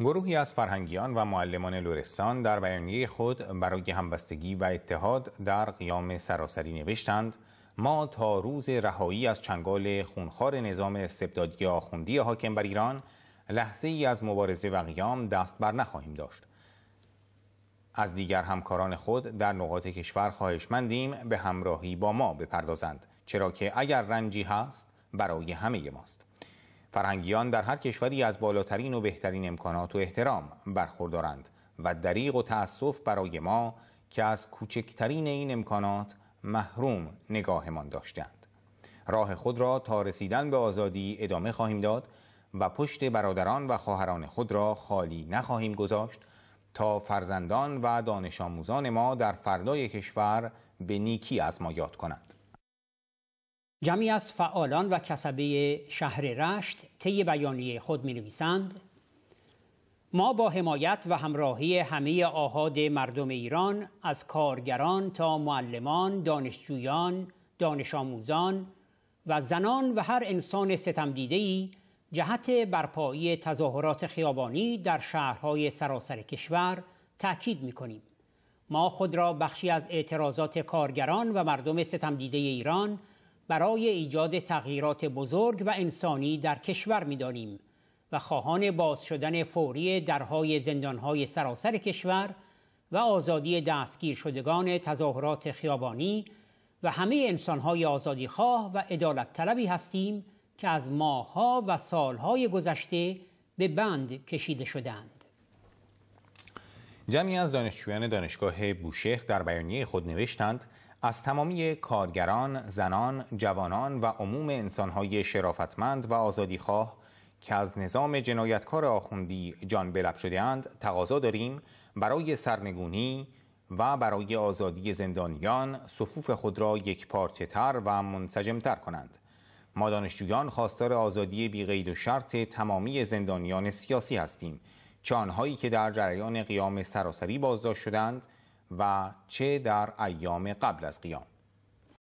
گروهی از فرهنگیان و معلمان لورستان در بیانیه خود برای همبستگی و اتحاد در قیام سراسری نوشتند ما تا روز رهایی از چنگال خونخوار نظام استبدادی آخوندی حاکم بر ایران لحظه ای از مبارزه و قیام دست بر نخواهیم داشت از دیگر همکاران خود در نقاط کشور خواهشمندیم به همراهی با ما بپردازند چرا که اگر رنجی هست برای همه ماست فرهنگیان در هر کشوری از بالاترین و بهترین امکانات و احترام برخوردارند و دریغ و تأسف برای ما که از کوچکترین این امکانات محروم نگاهمان داشتند راه خود را تا رسیدن به آزادی ادامه خواهیم داد و پشت برادران و خواهران خود را خالی نخواهیم گذاشت تا فرزندان و دانش آموزان ما در فردای کشور به نیکی از ما یاد کنند جمعی از فعالان و کسبه شهر رشت طی بیانیه خود می نویسند ما با حمایت و همراهی همه آهاد مردم ایران از کارگران تا معلمان، دانشجویان، دانش آموزان و زنان و هر انسان دیدهی جهت برپایی تظاهرات خیابانی در شهرهای سراسر کشور تأکید می کنیم. ما خود را بخشی از اعتراضات کارگران و مردم ستمدیده ایران برای ایجاد تغییرات بزرگ و انسانی در کشور میدانیم و خواهان باز شدن فوری درهای زندانهای سراسر کشور و آزادی دستگیر شدگان تظاهرات خیابانی و همه انسانهای آزادیخواه و ادالت طلبی هستیم که از ماهها و سالهای گذشته به بند کشیده شدند. جمعی از دانشجویان دانشگاه بوشهر در بیانیه خود نوشتند از تمامی کارگران، زنان، جوانان و عموم انسانهای شرافتمند و آزادی‌خواه که از نظام جنایتکار آخوندی جان بلب شدهاند تقاضا داریم برای سرنگونی و برای آزادی زندانیان صفوف خود را یک پارچه و منسجم تر کنند ما دانشجویان خواستار آزادی بیقید و شرط تمامی زندانیان سیاسی هستیم چه آنهایی که در جریان قیام سراسری بازداشت شدند و چه در ایام قبل از قیام